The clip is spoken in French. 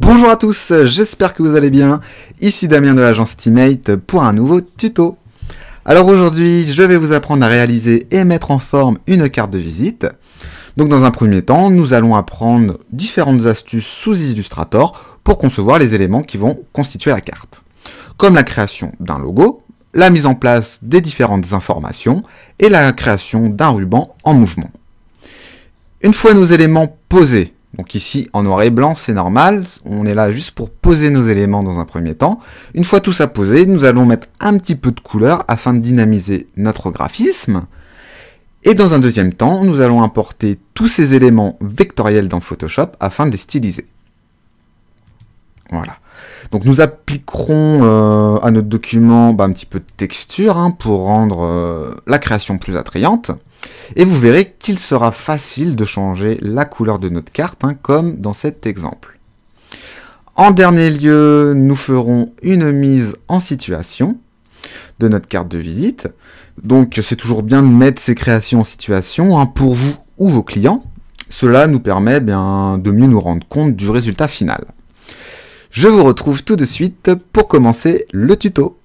Bonjour à tous, j'espère que vous allez bien. Ici Damien de l'agence Teammate pour un nouveau tuto. Alors aujourd'hui, je vais vous apprendre à réaliser et mettre en forme une carte de visite. Donc dans un premier temps, nous allons apprendre différentes astuces sous Illustrator pour concevoir les éléments qui vont constituer la carte. Comme la création d'un logo, la mise en place des différentes informations et la création d'un ruban en mouvement. Une fois nos éléments posés, donc ici, en noir et blanc, c'est normal. On est là juste pour poser nos éléments dans un premier temps. Une fois tout ça posé, nous allons mettre un petit peu de couleur afin de dynamiser notre graphisme. Et dans un deuxième temps, nous allons importer tous ces éléments vectoriels dans Photoshop afin de les styliser. Voilà. Donc nous appliquerons euh, à notre document bah, un petit peu de texture hein, pour rendre euh, la création plus attrayante. Et vous verrez qu'il sera facile de changer la couleur de notre carte, hein, comme dans cet exemple. En dernier lieu, nous ferons une mise en situation de notre carte de visite. Donc c'est toujours bien de mettre ces créations en situation hein, pour vous ou vos clients. Cela nous permet bien de mieux nous rendre compte du résultat final. Je vous retrouve tout de suite pour commencer le tuto.